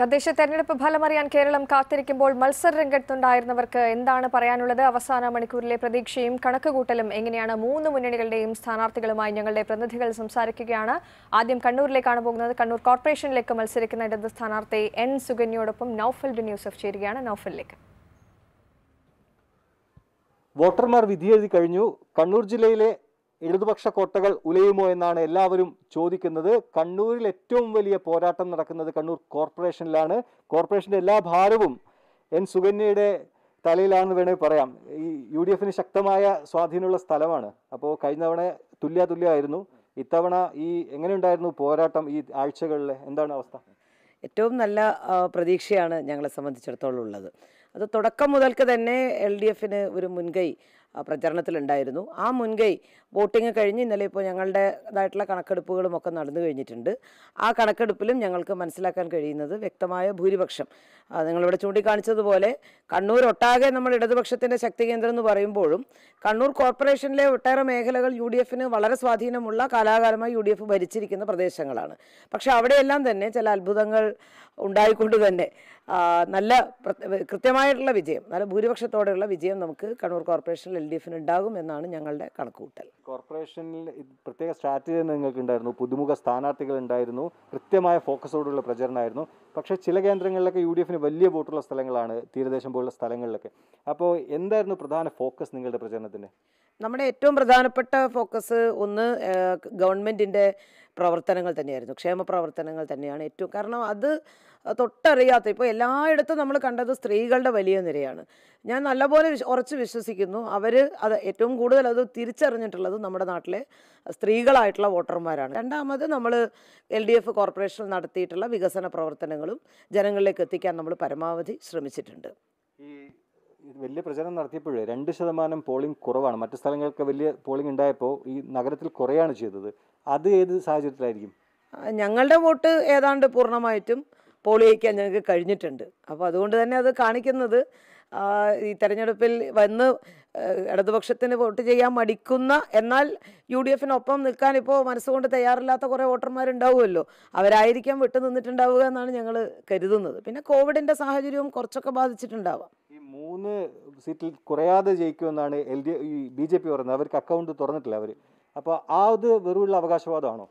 തദ്ദേശ തെരഞ്ഞെടുപ്പ് ഫലം അറിയാൻ കേരളം കാത്തിരിക്കുമ്പോൾ മത്സര രംഗത്തുണ്ടായിരുന്നവർക്ക് എന്താണ് പറയാനുള്ളത് അവസാന മണിക്കൂറിലെ പ്രതീക്ഷയും കണക്കുകൂട്ടലും എങ്ങനെയാണ് മൂന്ന് മുന്നണികളുടെയും സ്ഥാനാർത്ഥികളുമായി ഞങ്ങളുടെ പ്രതിനിധികൾ സംസാരിക്കുകയാണ് ആദ്യം കണ്ണൂരിലേക്കാണ് പോകുന്നത് കണ്ണൂർ കോർപ്പറേഷനിലേക്ക് മത്സരിക്കുന്ന ഇടത് സ്ഥാനാർത്ഥി എൻ സുഗന്യോടൊപ്പം നൌഫൽ ബിൻ യൂസഫ് ചേരുകയാണ് നൌഫലിലേക്ക് വോട്ടർമാർ വിധിയെഴുതി കഴിഞ്ഞു കണ്ണൂർ ജില്ലയിലെ ഇടതുപക്ഷ കോട്ടകൾ ഉലയുമോ എന്നാണ് എല്ലാവരും ചോദിക്കുന്നത് കണ്ണൂരിൽ ഏറ്റവും വലിയ പോരാട്ടം നടക്കുന്നത് കണ്ണൂർ കോർപ്പറേഷനിലാണ് കോർപ്പറേഷൻ്റെ എല്ലാ ഭാരവും എൻ സുകന്യയുടെ തലയിലാണെന്ന് വേണമെങ്കിൽ പറയാം ഈ യു ഡി എഫിന് ശക്തമായ സ്വാധീനമുള്ള സ്ഥലമാണ് അപ്പോൾ കഴിഞ്ഞ തവണ തുല്യ ഇത്തവണ ഈ എങ്ങനെയുണ്ടായിരുന്നു പോരാട്ടം ഈ ആഴ്ചകളിൽ എന്താണ് അവസ്ഥ ഏറ്റവും നല്ല പ്രതീക്ഷയാണ് ഞങ്ങളെ സംബന്ധിച്ചിടത്തോളം ഉള്ളത് അത് തുടക്കം മുതൽക്ക് തന്നെ എൽ ഡി എഫിന് ഒരു മുൻകൈ പ്രചരണത്തിലുണ്ടായിരുന്നു ആ മുൻകൈ വോട്ടിംഗ് കഴിഞ്ഞ് ഇന്നലെ ഇപ്പോൾ ഞങ്ങളുടേതായിട്ടുള്ള കണക്കെടുപ്പുകളും ഒക്കെ നടന്നു കഴിഞ്ഞിട്ടുണ്ട് ആ കണക്കെടുപ്പിലും ഞങ്ങൾക്ക് മനസ്സിലാക്കാൻ കഴിയുന്നത് വ്യക്തമായ ഭൂരിപക്ഷം നിങ്ങളിവിടെ ചൂണ്ടിക്കാണിച്ചതുപോലെ കണ്ണൂർ ഒട്ടാകെ നമ്മൾ ഇടതുപക്ഷത്തിൻ്റെ ശക്തി കേന്ദ്രം എന്ന് പറയുമ്പോഴും കണ്ണൂർ കോർപ്പറേഷനിലെ ഒട്ടേറെ മേഖലകൾ യു ഡി എഫിന് വളരെ സ്വാധീനമുള്ള കാലാകാലമായി യു ഡി എഫ് ഭരിച്ചിരിക്കുന്ന പ്രദേശങ്ങളാണ് പക്ഷേ അവിടെയെല്ലാം തന്നെ ചില അത്ഭുതങ്ങൾ ഉണ്ടായിക്കൊണ്ട് തന്നെ നല്ല കൃത്യമായിട്ടുള്ള വിജയം നല്ല ഭൂരിപക്ഷത്തോടെയുള്ള വിജയം നമുക്ക് കണ്ണൂർ കോർപ്പറേഷനിൽ എൽ ഡി എഫിന് ഉണ്ടാകും എന്നാണ് ഞങ്ങളുടെ കണക്കുകൂട്ടൽ കോർപ്പറേഷനിൽ പ്രത്യേക സ്ട്രാറ്റജി നിങ്ങൾക്ക് ഉണ്ടായിരുന്നു പുതുമുഖ സ്ഥാനാർത്ഥികൾ ഉണ്ടായിരുന്നു കൃത്യമായ ഫോക്കസോടുള്ള പ്രചരണമായിരുന്നു പക്ഷേ ചില കേന്ദ്രങ്ങളിലൊക്കെ യു ഡി എഫിന് വലിയ വോട്ടുള്ള സ്ഥലങ്ങളാണ് തീരദേശം പോലുള്ള സ്ഥലങ്ങളിലൊക്കെ അപ്പോൾ എന്തായിരുന്നു പ്രധാന ഫോക്കസ് നിങ്ങളുടെ പ്രചരണത്തിന് നമ്മുടെ ഏറ്റവും പ്രധാനപ്പെട്ട ഫോക്കസ് ഒന്ന് ഗവൺമെൻറ്റിൻ്റെ പ്രവർത്തനങ്ങൾ തന്നെയായിരുന്നു ക്ഷേമ പ്രവർത്തനങ്ങൾ തന്നെയാണ് ഏറ്റവും കാരണം അത് തൊട്ടറിയാത്ത ഇപ്പോൾ എല്ലായിടത്തും നമ്മൾ കണ്ടത് സ്ത്രീകളുടെ വലിയ നിരയാണ് ഞാൻ നല്ലപോലെ ഉറച്ച് വിശ്വസിക്കുന്നു അവർ അത് ഏറ്റവും കൂടുതൽ അത് തിരിച്ചറിഞ്ഞിട്ടുള്ളത് നമ്മുടെ നാട്ടിലെ സ്ത്രീകളായിട്ടുള്ള വോട്ടർമാരാണ് രണ്ടാമത് നമ്മൾ എൽ ഡി എഫ് കോർപ്പറേഷൻ നടത്തിയിട്ടുള്ള വികസന പ്രവർത്തനങ്ങളും ജനങ്ങളിലേക്ക് എത്തിക്കാൻ നമ്മൾ പരമാവധി ശ്രമിച്ചിട്ടുണ്ട് വലിയ പ്രചാരണം നടത്തിയപ്പോൾ രണ്ട് ശതമാനം പോളിംഗ് കുറവാണ് മറ്റു സ്ഥലങ്ങൾക്ക് വലിയ പോളിംഗ് ഉണ്ടായപ്പോൾ ഈ നഗരത്തിൽ കുറയാണ് ചെയ്തത് അത് ഏത് സാഹചര്യത്തിലായിരിക്കും ഞങ്ങളുടെ വോട്ട് ഏതാണ്ട് പൂർണ്ണമായിട്ടും പോൾ ഞങ്ങൾക്ക് കഴിഞ്ഞിട്ടുണ്ട് അപ്പോൾ അതുകൊണ്ട് തന്നെ അത് കാണിക്കുന്നത് ഈ തെരഞ്ഞെടുപ്പിൽ വന്ന് ഇടതുപക്ഷത്തിന് വോട്ട് ചെയ്യാൻ മടിക്കുന്ന എന്നാൽ യു ഡി എഫിനൊപ്പം നിൽക്കാൻ ഇപ്പോൾ മനസ്സുകൊണ്ട് തയ്യാറില്ലാത്ത കുറേ വോട്ടർമാരുണ്ടാവുമല്ലോ അവരായിരിക്കാം വിട്ടു നിന്നിട്ടുണ്ടാവുക എന്നാണ് ഞങ്ങൾ കരുതുന്നത് പിന്നെ കോവിഡിൻ്റെ സാഹചര്യവും കുറച്ചൊക്കെ ബാധിച്ചിട്ടുണ്ടാവാം മൂന്ന് സീറ്റിൽ കുറയാതെ ജയിക്കുമെന്നാണ് എൽ ഡി ഈ ബി ജെ പി പറയുന്നത് അവർക്ക് അക്കൗണ്ട് തുറന്നിട്ടില്ല അവർ അപ്പോൾ ആ ഇത് വെറുമുള്ള അവകാശവാദമാണോ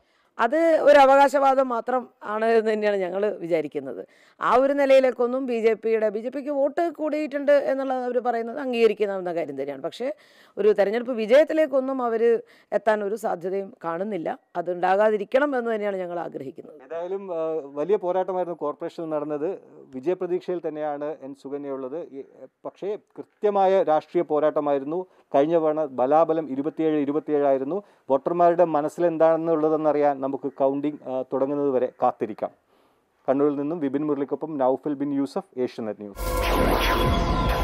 അത് ഒരു അവകാശവാദം മാത്രം ആണ് എന്ന് തന്നെയാണ് ഞങ്ങൾ വിചാരിക്കുന്നത് ആ ഒരു നിലയിലേക്കൊന്നും ബി ജെ പിയുടെ ബി ജെ പിക്ക് വോട്ട് കൂടിയിട്ടുണ്ട് എന്നുള്ളത് അവർ പറയുന്നത് അംഗീകരിക്കുന്ന കാര്യം തന്നെയാണ് പക്ഷേ ഒരു തെരഞ്ഞെടുപ്പ് വിജയത്തിലേക്കൊന്നും അവർ എത്താൻ ഒരു സാധ്യതയും കാണുന്നില്ല അതുണ്ടാകാതിരിക്കണം എന്ന് തന്നെയാണ് ഞങ്ങൾ ആഗ്രഹിക്കുന്നത് ഏതായാലും വലിയ പോരാട്ടമായിരുന്നു കോർപ്പറേഷൻ നടന്നത് വിജയപ്രതീക്ഷയിൽ തന്നെയാണ് എൻ സുകന്യുള്ളത് പക്ഷേ കൃത്യമായ രാഷ്ട്രീയ പോരാട്ടമായിരുന്നു കഴിഞ്ഞ തവണ ബലാബലം ഇരുപത്തിയേഴ് ഇരുപത്തിയേഴായിരുന്നു വോട്ടർമാരുടെ മനസ്സിലെന്താണെന്നുള്ളതെന്നറിയാൻ നമുക്ക് കൗണ്ടിംഗ് തുടങ്ങുന്നത് വരെ കാത്തിരിക്കാം കണ്ണൂരിൽ നിന്നും വിപിൻ മുരളിക്കൊപ്പം നൌഫൽ ബിൻ യൂസഫ് ഏഷ്യനെറ്റ് ന്യൂസ്